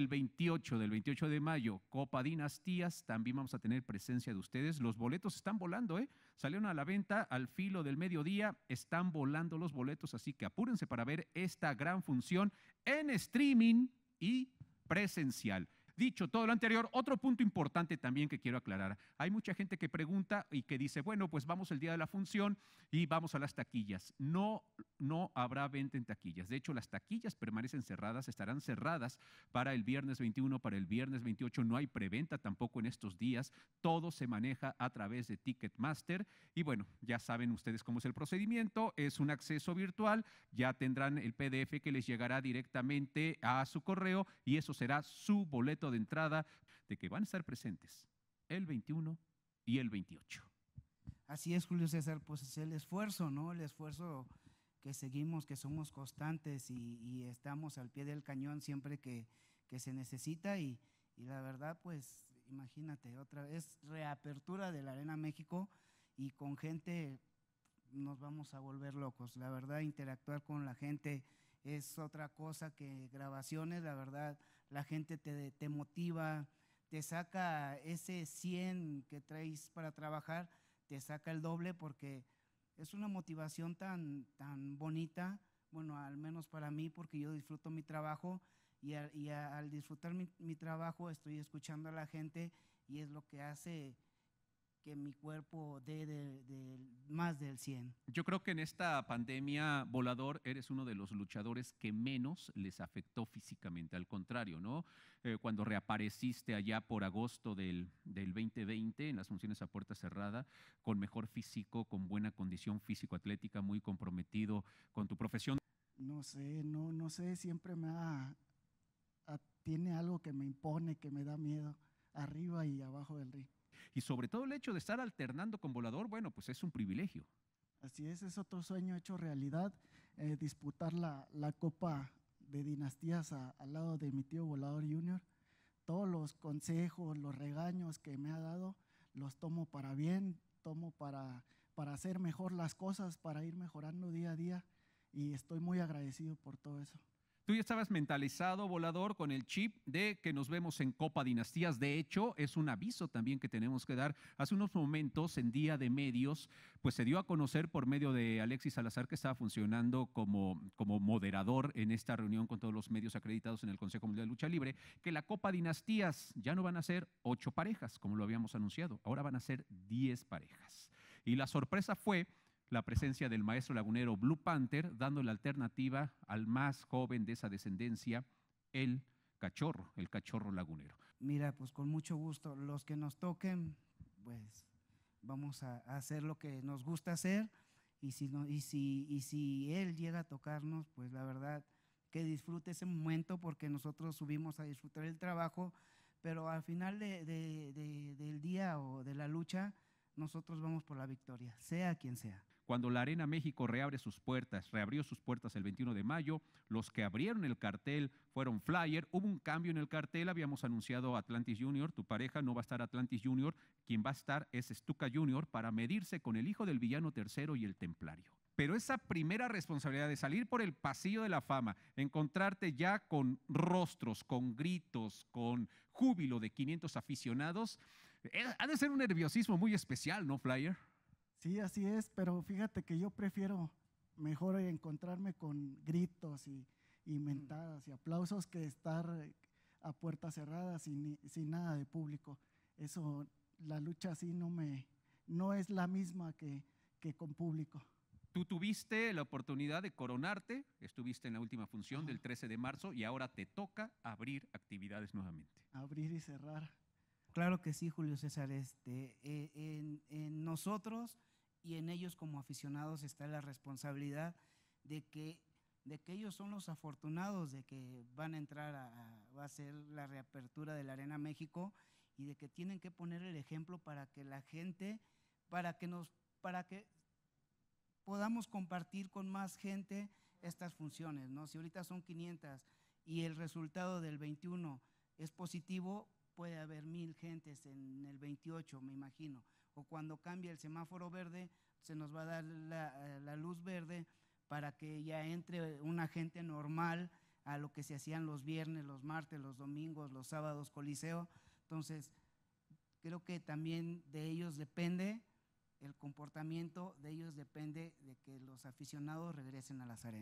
del 28, del 28 de mayo, Copa Dinastías, también vamos a tener presencia de ustedes. Los boletos están volando, ¿eh? Salieron a la venta al filo del mediodía, están volando los boletos, así que apúrense para ver esta gran función en streaming y presencial. Dicho todo lo anterior, otro punto importante también que quiero aclarar. Hay mucha gente que pregunta y que dice, bueno, pues vamos el día de la función, y vamos a las taquillas. No, no habrá venta en taquillas. De hecho, las taquillas permanecen cerradas, estarán cerradas para el viernes 21, para el viernes 28. No hay preventa tampoco en estos días. Todo se maneja a través de Ticketmaster. Y bueno, ya saben ustedes cómo es el procedimiento. Es un acceso virtual. Ya tendrán el PDF que les llegará directamente a su correo y eso será su boleto de entrada de que van a estar presentes el 21 y el 28. Así es, Julio César, pues es el esfuerzo, ¿no? El esfuerzo que seguimos, que somos constantes y, estamos al pie del cañón siempre que, se necesita y, la verdad, pues imagínate, otra vez reapertura de la Arena México y con gente nos vamos a volver locos. La verdad, interactuar con la gente es otra cosa que grabaciones, la verdad, la gente te, te motiva, te saca ese 100 que traes para trabajar te saca el doble porque es una motivación tan, tan bonita, bueno, al menos para mí, porque yo disfruto mi trabajo y al, disfrutar mi, mi trabajo estoy escuchando a la gente y es lo que hace que mi cuerpo dé de, más del 100. Yo creo que en esta pandemia, Volador, eres uno de los luchadores que menos les afectó físicamente, al contrario, ¿no? Eh, cuando reapareciste allá por agosto del, del 2020 en las funciones a puerta cerrada, con mejor físico, con buena condición físico-atlética, muy comprometido con tu profesión. No sé, no, no sé, siempre me ha, tiene algo que me impone, que me da miedo arriba y abajo del ring. Y sobre todo el hecho de estar alternando con volador, bueno, pues es un privilegio. Así es, es otro sueño hecho realidad, eh, disputar la, la, Copa de Dinastías al lado de mi tío Volador Junior. Todos los consejos, los regaños que me ha dado, los tomo para bien, tomo para, para hacer mejor las cosas, para ir mejorando día a día y estoy muy agradecido por todo eso. Tú ya estabas mentalizado, volador, con el chip de que nos vemos en Copa Dinastías. De hecho, es un aviso también que tenemos que dar. Hace unos momentos, en Día de Medios, pues se dio a conocer por medio de Alexis Salazar, que estaba funcionando como, como moderador en esta reunión con todos los medios acreditados en el Consejo Mundial de Lucha Libre, que la Copa Dinastías ya no van a ser ocho parejas, como lo habíamos anunciado. Ahora van a ser diez parejas. Y la sorpresa fue la presencia del maestro lagunero Blue Panther, dando la alternativa al más joven de esa descendencia, el cachorro, el cachorro lagunero. Mira, pues con mucho gusto, los que nos toquen, pues vamos a hacer lo que nos gusta hacer y si, y si, él llega a tocarnos, pues la verdad que disfrute ese momento porque nosotros subimos a disfrutar el trabajo, pero al final del día o de la lucha, nosotros vamos por la victoria, sea quien sea. Cuando la Arena México reabre sus puertas, reabrió sus puertas el 21 de mayo, los que abrieron el cartel fueron Flyer, hubo un cambio en el cartel, habíamos anunciado Atlantis Junior, tu pareja no va a estar Atlantis Junior, quien va a estar es Stuka Junior para medirse con el hijo del villano tercero y el templario. Pero esa primera responsabilidad de salir por el pasillo de la fama, encontrarte ya con rostros, con gritos, con júbilo de 500 aficionados, eh, ha de ser un nerviosismo muy especial, ¿no, Flyer? Sí, así es, pero fíjate que yo prefiero mejor encontrarme con gritos y, y mentadas y aplausos que estar a puerta cerrada sin, sin, nada de público. Eso, la lucha así no me, no es la misma que, que con público. Tú tuviste la oportunidad de coronarte, estuviste en la última función del 13 de marzo y ahora te toca abrir actividades nuevamente. Abrir y cerrar. Claro que sí, Julio César. Este, eh, en, nosotros y en ellos como aficionados está la responsabilidad de que, de que ellos son los afortunados de que van a entrar a, a, va a ser la reapertura de la Arena México y de que tienen que poner el ejemplo para que la gente, para que nos, para que podamos compartir con más gente estas funciones, ¿no? Si ahorita son 500 y el resultado del 21 es positivo, puede haber mil gentes en el 28, me imagino. O cuando cambie el semáforo verde, se nos va a dar la, eh, la luz verde para que ya entre una gente normal a lo que se hacían los viernes, los martes, los domingos, los sábados, coliseo. Entonces, creo que también de ellos depende el comportamiento, de ellos depende de que los aficionados regresen a las arenas.